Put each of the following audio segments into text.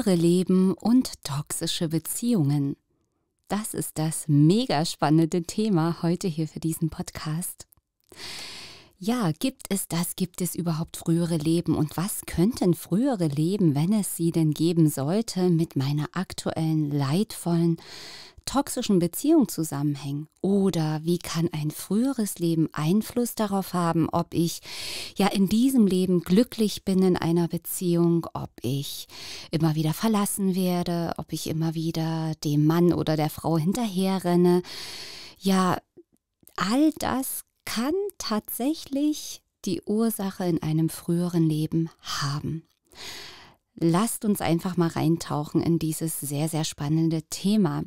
irre Leben und toxische Beziehungen. Das ist das mega spannende Thema heute hier für diesen Podcast. Ja, gibt es das? Gibt es überhaupt frühere Leben? Und was könnten frühere Leben, wenn es sie denn geben sollte, mit meiner aktuellen leidvollen toxischen Beziehung zusammenhängen? Oder wie kann ein früheres Leben Einfluss darauf haben, ob ich ja in diesem Leben glücklich bin in einer Beziehung, ob ich immer wieder verlassen werde, ob ich immer wieder dem Mann oder der Frau hinterherrenne? Ja, all das kann tatsächlich die Ursache in einem früheren Leben haben lasst uns einfach mal reintauchen in dieses sehr, sehr spannende Thema.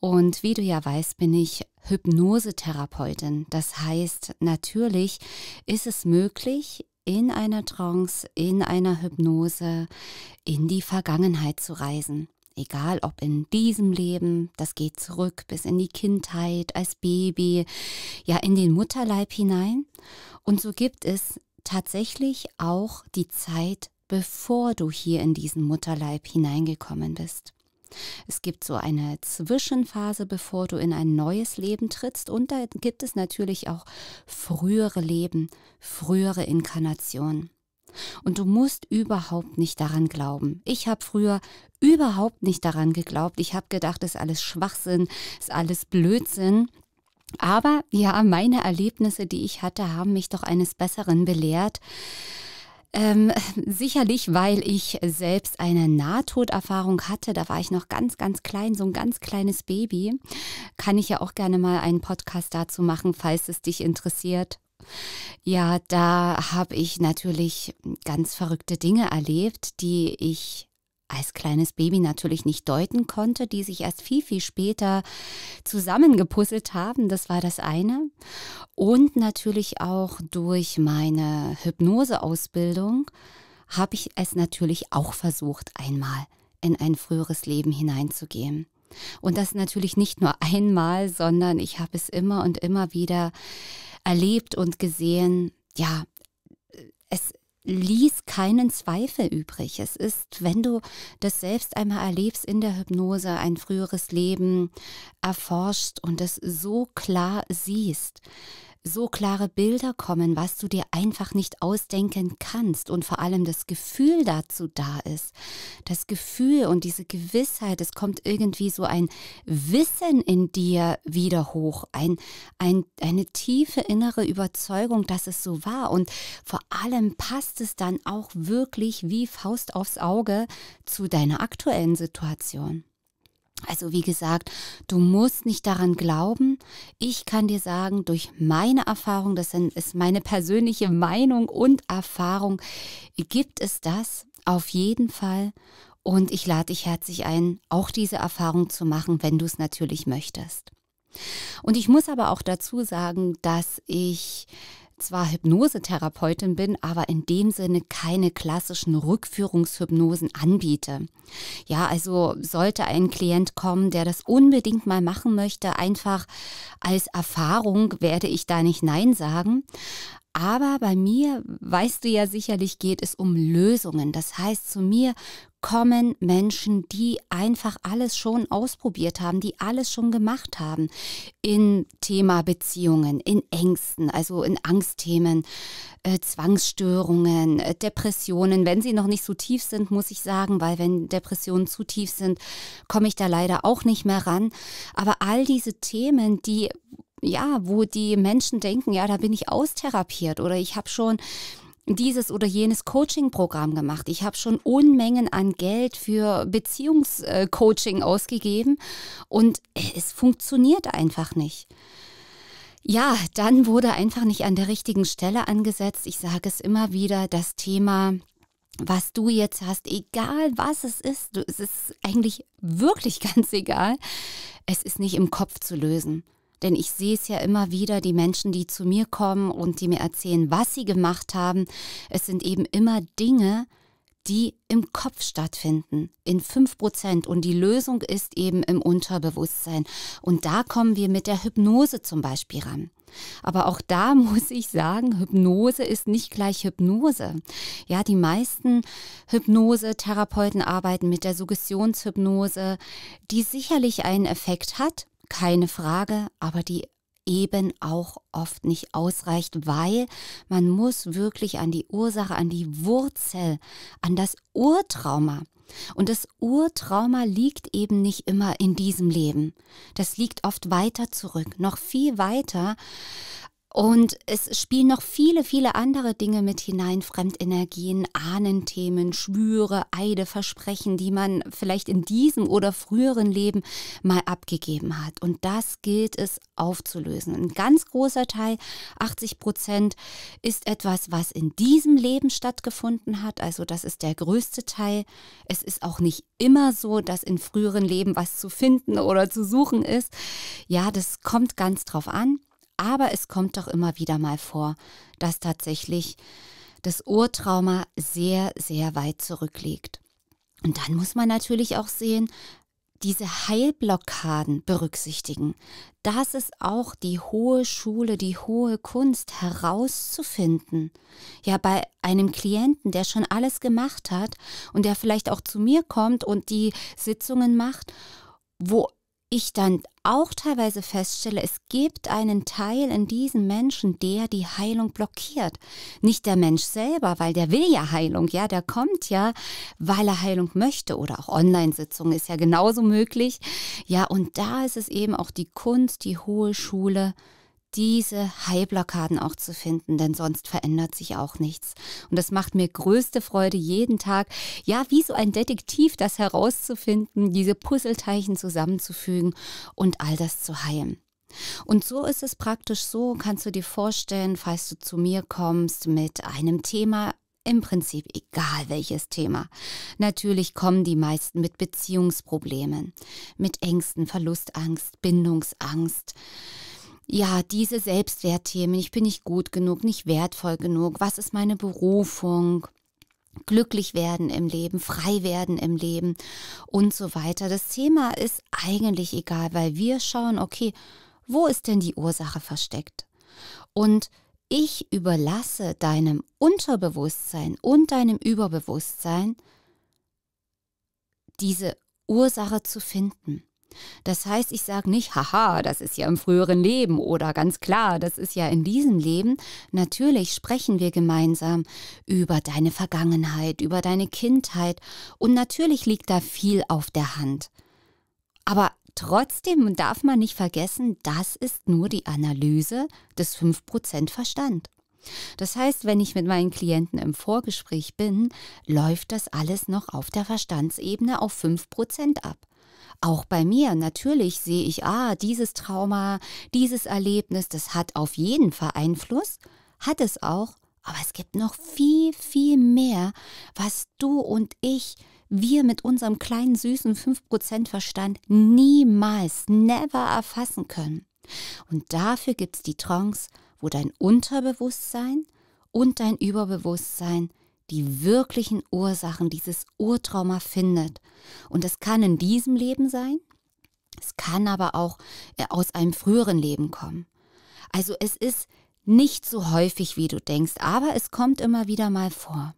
Und wie du ja weißt, bin ich Hypnosetherapeutin. Das heißt, natürlich ist es möglich, in einer Trance, in einer Hypnose in die Vergangenheit zu reisen. Egal ob in diesem Leben, das geht zurück bis in die Kindheit, als Baby, ja in den Mutterleib hinein. Und so gibt es tatsächlich auch die Zeit bevor du hier in diesen Mutterleib hineingekommen bist. Es gibt so eine Zwischenphase, bevor du in ein neues Leben trittst und da gibt es natürlich auch frühere Leben, frühere Inkarnationen. Und du musst überhaupt nicht daran glauben. Ich habe früher überhaupt nicht daran geglaubt. Ich habe gedacht, es ist alles Schwachsinn, ist alles Blödsinn. Aber ja, meine Erlebnisse, die ich hatte, haben mich doch eines Besseren belehrt. Ähm, sicherlich, weil ich selbst eine Nahtoderfahrung hatte. Da war ich noch ganz, ganz klein, so ein ganz kleines Baby. Kann ich ja auch gerne mal einen Podcast dazu machen, falls es dich interessiert. Ja, da habe ich natürlich ganz verrückte Dinge erlebt, die ich als kleines Baby natürlich nicht deuten konnte, die sich erst viel, viel später zusammengepuzzelt haben. Das war das eine. Und natürlich auch durch meine Hypnoseausbildung habe ich es natürlich auch versucht, einmal in ein früheres Leben hineinzugehen. Und das natürlich nicht nur einmal, sondern ich habe es immer und immer wieder erlebt und gesehen. Ja, es ließ keinen Zweifel übrig. Es ist, wenn du das selbst einmal erlebst in der Hypnose, ein früheres Leben erforscht und es so klar siehst, so klare Bilder kommen, was du dir einfach nicht ausdenken kannst und vor allem das Gefühl dazu da ist. Das Gefühl und diese Gewissheit, es kommt irgendwie so ein Wissen in dir wieder hoch, ein, ein, eine tiefe innere Überzeugung, dass es so war und vor allem passt es dann auch wirklich wie Faust aufs Auge zu deiner aktuellen Situation. Also wie gesagt, du musst nicht daran glauben. Ich kann dir sagen, durch meine Erfahrung, das ist meine persönliche Meinung und Erfahrung, gibt es das auf jeden Fall. Und ich lade dich herzlich ein, auch diese Erfahrung zu machen, wenn du es natürlich möchtest. Und ich muss aber auch dazu sagen, dass ich zwar Hypnosetherapeutin bin, aber in dem Sinne keine klassischen Rückführungshypnosen anbiete. Ja, also sollte ein Klient kommen, der das unbedingt mal machen möchte, einfach als Erfahrung werde ich da nicht Nein sagen. Aber bei mir, weißt du ja sicherlich, geht es um Lösungen. Das heißt, zu mir kommen Menschen, die einfach alles schon ausprobiert haben, die alles schon gemacht haben in Thema Beziehungen, in Ängsten, also in Angstthemen, äh, Zwangsstörungen, äh, Depressionen. Wenn sie noch nicht so tief sind, muss ich sagen, weil wenn Depressionen zu tief sind, komme ich da leider auch nicht mehr ran. Aber all diese Themen, die ja, wo die Menschen denken, ja, da bin ich austherapiert oder ich habe schon dieses oder jenes Coaching-Programm gemacht. Ich habe schon Unmengen an Geld für Beziehungscoaching ausgegeben und äh, es funktioniert einfach nicht. Ja, dann wurde einfach nicht an der richtigen Stelle angesetzt. Ich sage es immer wieder, das Thema was du jetzt hast, egal was es ist, es ist eigentlich wirklich ganz egal, es ist nicht im Kopf zu lösen. Denn ich sehe es ja immer wieder, die Menschen, die zu mir kommen und die mir erzählen, was sie gemacht haben, es sind eben immer Dinge, die im Kopf stattfinden, in 5%. Und die Lösung ist eben im Unterbewusstsein. Und da kommen wir mit der Hypnose zum Beispiel ran. Aber auch da muss ich sagen, Hypnose ist nicht gleich Hypnose. Ja, die meisten Hypnose-Therapeuten arbeiten mit der Suggestionshypnose, die sicherlich einen Effekt hat, keine Frage, aber die eben auch oft nicht ausreicht, weil man muss wirklich an die Ursache, an die Wurzel, an das Urtrauma. Und das Urtrauma liegt eben nicht immer in diesem Leben. Das liegt oft weiter zurück, noch viel weiter und es spielen noch viele, viele andere Dinge mit hinein, Fremdenergien, Ahnenthemen, Schwüre, Eide, Versprechen, die man vielleicht in diesem oder früheren Leben mal abgegeben hat. Und das gilt es aufzulösen. Ein ganz großer Teil, 80 Prozent, ist etwas, was in diesem Leben stattgefunden hat. Also das ist der größte Teil. Es ist auch nicht immer so, dass in früheren Leben was zu finden oder zu suchen ist. Ja, das kommt ganz drauf an. Aber es kommt doch immer wieder mal vor, dass tatsächlich das Urtrauma sehr, sehr weit zurückliegt. Und dann muss man natürlich auch sehen, diese Heilblockaden berücksichtigen. Das ist auch die hohe Schule, die hohe Kunst herauszufinden. Ja, bei einem Klienten, der schon alles gemacht hat und der vielleicht auch zu mir kommt und die Sitzungen macht, wo ich dann auch teilweise feststelle, es gibt einen Teil in diesen Menschen, der die Heilung blockiert. Nicht der Mensch selber, weil der will ja Heilung, ja, der kommt ja, weil er Heilung möchte oder auch Online-Sitzung ist ja genauso möglich. Ja, und da ist es eben auch die Kunst, die hohe Schule, diese Heilblockaden auch zu finden, denn sonst verändert sich auch nichts. Und das macht mir größte Freude jeden Tag, ja, wie so ein Detektiv, das herauszufinden, diese Puzzleteilchen zusammenzufügen und all das zu heilen. Und so ist es praktisch so, kannst du dir vorstellen, falls du zu mir kommst mit einem Thema, im Prinzip egal welches Thema. Natürlich kommen die meisten mit Beziehungsproblemen, mit Ängsten, Verlustangst, Bindungsangst, ja, diese Selbstwertthemen, ich bin nicht gut genug, nicht wertvoll genug, was ist meine Berufung, glücklich werden im Leben, frei werden im Leben und so weiter. Das Thema ist eigentlich egal, weil wir schauen, okay, wo ist denn die Ursache versteckt? Und ich überlasse deinem Unterbewusstsein und deinem Überbewusstsein diese Ursache zu finden. Das heißt, ich sage nicht, haha, das ist ja im früheren Leben oder ganz klar, das ist ja in diesem Leben. Natürlich sprechen wir gemeinsam über deine Vergangenheit, über deine Kindheit und natürlich liegt da viel auf der Hand. Aber trotzdem darf man nicht vergessen, das ist nur die Analyse des 5% Verstand. Das heißt, wenn ich mit meinen Klienten im Vorgespräch bin, läuft das alles noch auf der Verstandsebene auf 5% ab. Auch bei mir, natürlich sehe ich, ah, dieses Trauma, dieses Erlebnis, das hat auf jeden Fall Einfluss, hat es auch, aber es gibt noch viel, viel mehr, was du und ich, wir mit unserem kleinen süßen 5% Verstand niemals, never erfassen können. Und dafür gibt es die Trance, wo dein Unterbewusstsein und dein Überbewusstsein die wirklichen Ursachen dieses Urtrauma findet. Und es kann in diesem Leben sein, es kann aber auch äh, aus einem früheren Leben kommen. Also es ist nicht so häufig, wie du denkst, aber es kommt immer wieder mal vor.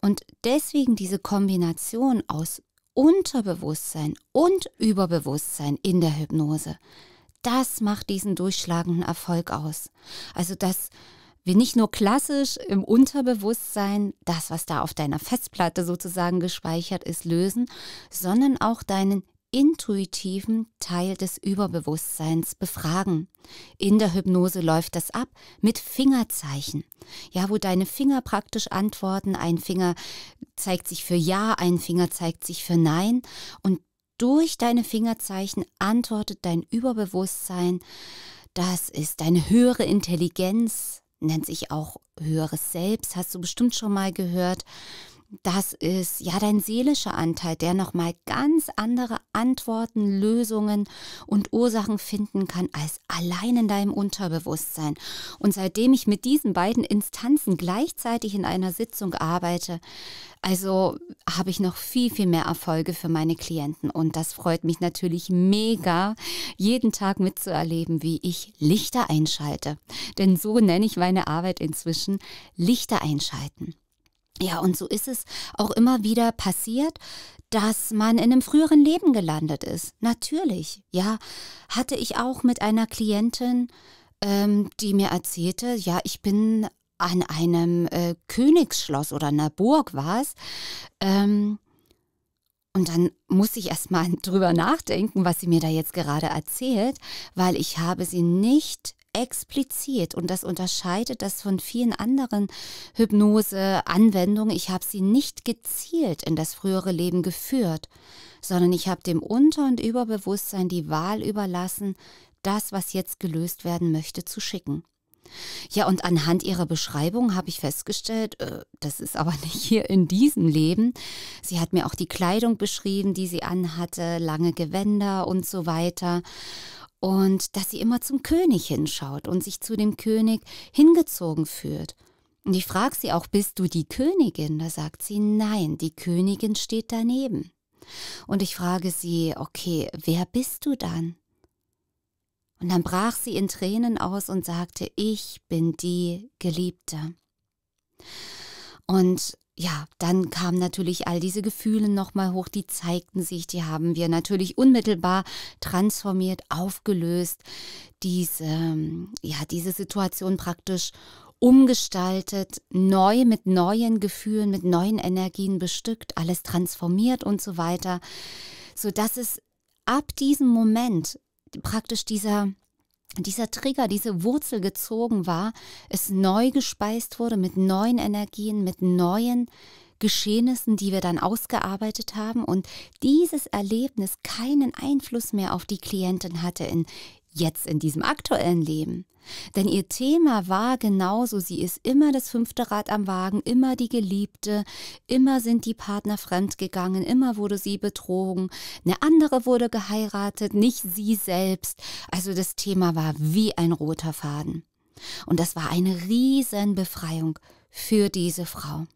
Und deswegen diese Kombination aus Unterbewusstsein und Überbewusstsein in der Hypnose, das macht diesen durchschlagenden Erfolg aus. Also das wir nicht nur klassisch im Unterbewusstsein das, was da auf deiner Festplatte sozusagen gespeichert ist, lösen, sondern auch deinen intuitiven Teil des Überbewusstseins befragen. In der Hypnose läuft das ab mit Fingerzeichen. Ja, wo deine Finger praktisch antworten, ein Finger zeigt sich für Ja, ein Finger zeigt sich für Nein und durch deine Fingerzeichen antwortet dein Überbewusstsein, das ist deine höhere Intelligenz, nennt sich auch höheres Selbst, hast du bestimmt schon mal gehört das ist ja dein seelischer Anteil, der nochmal ganz andere Antworten, Lösungen und Ursachen finden kann als allein in deinem Unterbewusstsein. Und seitdem ich mit diesen beiden Instanzen gleichzeitig in einer Sitzung arbeite, also habe ich noch viel, viel mehr Erfolge für meine Klienten. Und das freut mich natürlich mega, jeden Tag mitzuerleben, wie ich Lichter einschalte. Denn so nenne ich meine Arbeit inzwischen Lichter einschalten. Ja, und so ist es auch immer wieder passiert, dass man in einem früheren Leben gelandet ist. Natürlich, ja, hatte ich auch mit einer Klientin, ähm, die mir erzählte, ja, ich bin an einem äh, Königsschloss oder einer Burg war es. Ähm, und dann muss ich erstmal drüber nachdenken, was sie mir da jetzt gerade erzählt, weil ich habe sie nicht explizit und das unterscheidet das von vielen anderen Hypnose-Anwendungen. Ich habe sie nicht gezielt in das frühere Leben geführt, sondern ich habe dem Unter- und Überbewusstsein die Wahl überlassen, das, was jetzt gelöst werden möchte, zu schicken. Ja, und anhand ihrer Beschreibung habe ich festgestellt, äh, das ist aber nicht hier in diesem Leben. Sie hat mir auch die Kleidung beschrieben, die sie anhatte, lange Gewänder und so weiter und dass sie immer zum König hinschaut und sich zu dem König hingezogen fühlt. Und ich frage sie auch, bist du die Königin? Da sagt sie, nein, die Königin steht daneben. Und ich frage sie, okay, wer bist du dann? Und dann brach sie in Tränen aus und sagte, ich bin die Geliebte. Und ja, dann kamen natürlich all diese Gefühle nochmal hoch, die zeigten sich, die haben wir natürlich unmittelbar transformiert, aufgelöst, diese, ähm, ja, diese Situation praktisch umgestaltet, neu mit neuen Gefühlen, mit neuen Energien bestückt, alles transformiert und so weiter, sodass es ab diesem Moment praktisch dieser dieser Trigger, diese Wurzel gezogen war, es neu gespeist wurde mit neuen Energien, mit neuen Geschehnissen, die wir dann ausgearbeitet haben und dieses Erlebnis keinen Einfluss mehr auf die Klientin hatte in jetzt in diesem aktuellen Leben. Denn ihr Thema war genauso, sie ist immer das fünfte Rad am Wagen, immer die Geliebte, immer sind die Partner fremdgegangen, immer wurde sie betrogen, eine andere wurde geheiratet, nicht sie selbst. Also das Thema war wie ein roter Faden. Und das war eine Riesenbefreiung für diese Frau.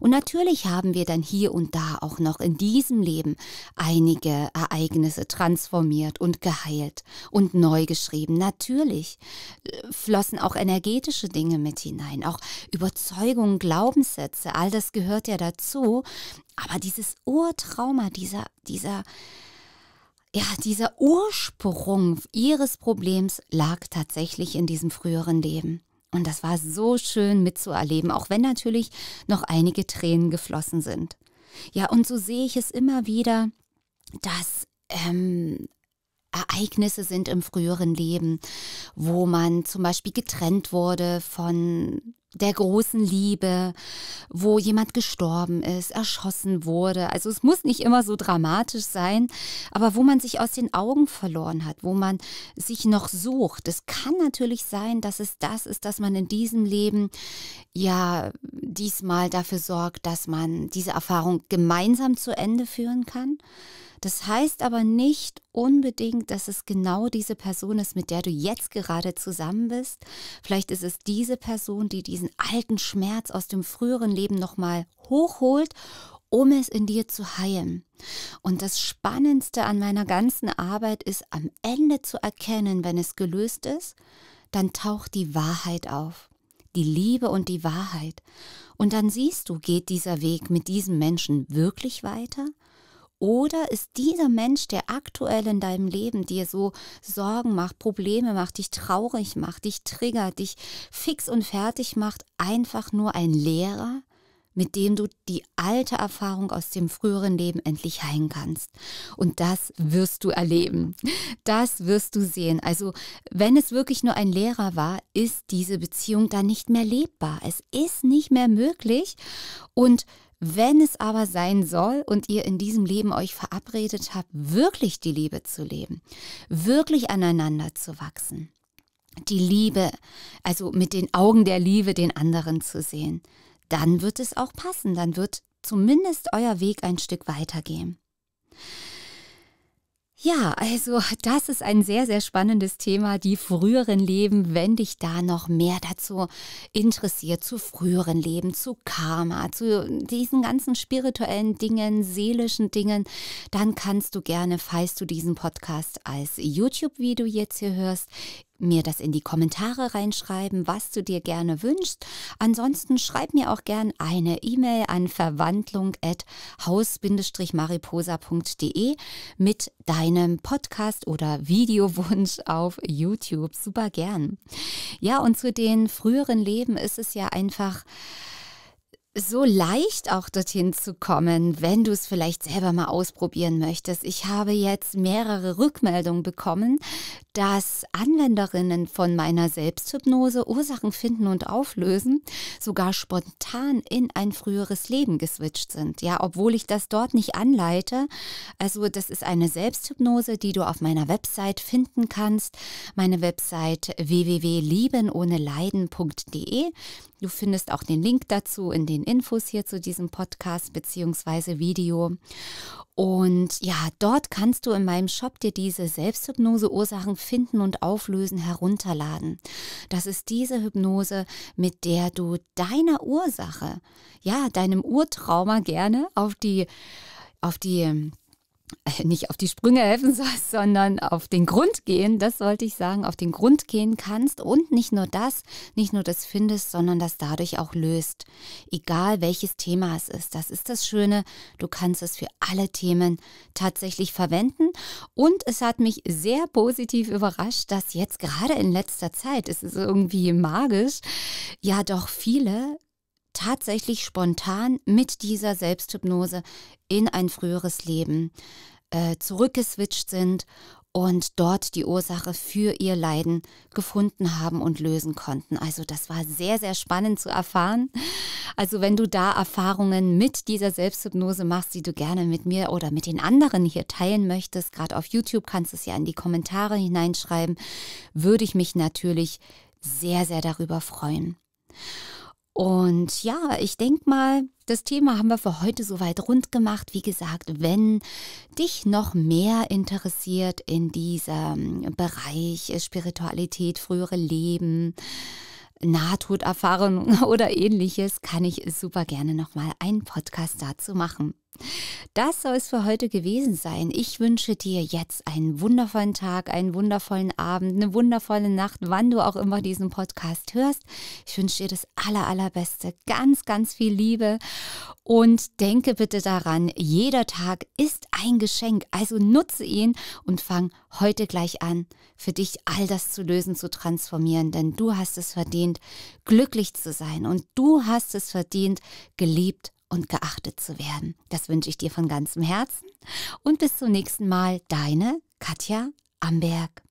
Und natürlich haben wir dann hier und da auch noch in diesem Leben einige Ereignisse transformiert und geheilt und neu geschrieben. Natürlich äh, flossen auch energetische Dinge mit hinein, auch Überzeugungen, Glaubenssätze, all das gehört ja dazu. Aber dieses Urtrauma, dieser, dieser, ja, dieser Ursprung ihres Problems lag tatsächlich in diesem früheren Leben. Und das war so schön mitzuerleben, auch wenn natürlich noch einige Tränen geflossen sind. Ja, und so sehe ich es immer wieder, dass ähm, Ereignisse sind im früheren Leben, wo man zum Beispiel getrennt wurde von der großen Liebe, wo jemand gestorben ist, erschossen wurde. Also es muss nicht immer so dramatisch sein, aber wo man sich aus den Augen verloren hat, wo man sich noch sucht. Es kann natürlich sein, dass es das ist, dass man in diesem Leben ja diesmal dafür sorgt, dass man diese Erfahrung gemeinsam zu Ende führen kann. Das heißt aber nicht unbedingt, dass es genau diese Person ist, mit der du jetzt gerade zusammen bist. Vielleicht ist es diese Person, die diesen alten Schmerz aus dem früheren Leben nochmal hochholt um es in dir zu heilen. Und das Spannendste an meiner ganzen Arbeit ist, am Ende zu erkennen, wenn es gelöst ist, dann taucht die Wahrheit auf, die Liebe und die Wahrheit. Und dann siehst du, geht dieser Weg mit diesem Menschen wirklich weiter oder ist dieser Mensch, der aktuell in deinem Leben dir so Sorgen macht, Probleme macht, dich traurig macht, dich triggert, dich fix und fertig macht, einfach nur ein Lehrer, mit dem du die alte Erfahrung aus dem früheren Leben endlich heilen kannst. Und das wirst du erleben. Das wirst du sehen. Also wenn es wirklich nur ein Lehrer war, ist diese Beziehung dann nicht mehr lebbar. Es ist nicht mehr möglich. Und wenn es aber sein soll und ihr in diesem Leben euch verabredet habt, wirklich die Liebe zu leben, wirklich aneinander zu wachsen, die Liebe, also mit den Augen der Liebe den anderen zu sehen, dann wird es auch passen, dann wird zumindest euer Weg ein Stück weitergehen. Ja, also das ist ein sehr, sehr spannendes Thema, die früheren Leben, wenn dich da noch mehr dazu interessiert, zu früheren Leben, zu Karma, zu diesen ganzen spirituellen Dingen, seelischen Dingen, dann kannst du gerne, falls du diesen Podcast als YouTube-Video jetzt hier hörst, mir das in die Kommentare reinschreiben, was du dir gerne wünschst. Ansonsten schreib mir auch gern eine E-Mail an verwandlung@haus-mariposa.de mit deinem Podcast oder Videowunsch auf YouTube. Super gern. Ja, und zu den früheren Leben ist es ja einfach so leicht auch dorthin zu kommen, wenn du es vielleicht selber mal ausprobieren möchtest. Ich habe jetzt mehrere Rückmeldungen bekommen, dass Anwenderinnen von meiner Selbsthypnose Ursachen finden und auflösen, sogar spontan in ein früheres Leben geswitcht sind. Ja, obwohl ich das dort nicht anleite. Also das ist eine Selbsthypnose, die du auf meiner Website finden kannst. Meine Website www.liebenohneleiden.de. Du findest auch den Link dazu in den Infos hier zu diesem Podcast bzw. Video. Und ja, dort kannst du in meinem Shop dir diese Selbsthypnose-Ursachen finden und auflösen, herunterladen. Das ist diese Hypnose, mit der du deiner Ursache, ja, deinem Urtrauma gerne auf die, auf die äh, nicht auf die Sprünge helfen sollst, sondern auf den Grund gehen, das sollte ich sagen, auf den Grund gehen kannst und nicht nur das, nicht nur das findest, sondern das dadurch auch löst. Egal welches Thema es ist, das ist das Schöne, du kannst es für alle Themen tatsächlich verwenden und es hat mich sehr positiv überrascht, dass jetzt gerade in letzter Zeit, es ist irgendwie magisch, ja doch viele tatsächlich spontan mit dieser Selbsthypnose in ein früheres Leben äh, zurückgeswitcht sind und dort die Ursache für ihr Leiden gefunden haben und lösen konnten. Also das war sehr, sehr spannend zu erfahren. Also wenn du da Erfahrungen mit dieser Selbsthypnose machst, die du gerne mit mir oder mit den anderen hier teilen möchtest, gerade auf YouTube kannst du es ja in die Kommentare hineinschreiben, würde ich mich natürlich sehr, sehr darüber freuen. Und ja, ich denke mal, das Thema haben wir für heute soweit rund gemacht. Wie gesagt, wenn dich noch mehr interessiert in diesem Bereich Spiritualität, frühere Leben, Nahtoderfahrung oder ähnliches, kann ich super gerne nochmal einen Podcast dazu machen. Das soll es für heute gewesen sein. Ich wünsche dir jetzt einen wundervollen Tag, einen wundervollen Abend, eine wundervolle Nacht, wann du auch immer diesen Podcast hörst. Ich wünsche dir das aller, allerbeste, ganz, ganz viel Liebe und denke bitte daran, jeder Tag ist ein Geschenk, also nutze ihn und fang heute gleich an, für dich all das zu lösen, zu transformieren, denn du hast es verdient, glücklich zu sein und du hast es verdient, geliebt und geachtet zu werden. Das wünsche ich dir von ganzem Herzen und bis zum nächsten Mal, deine Katja Amberg.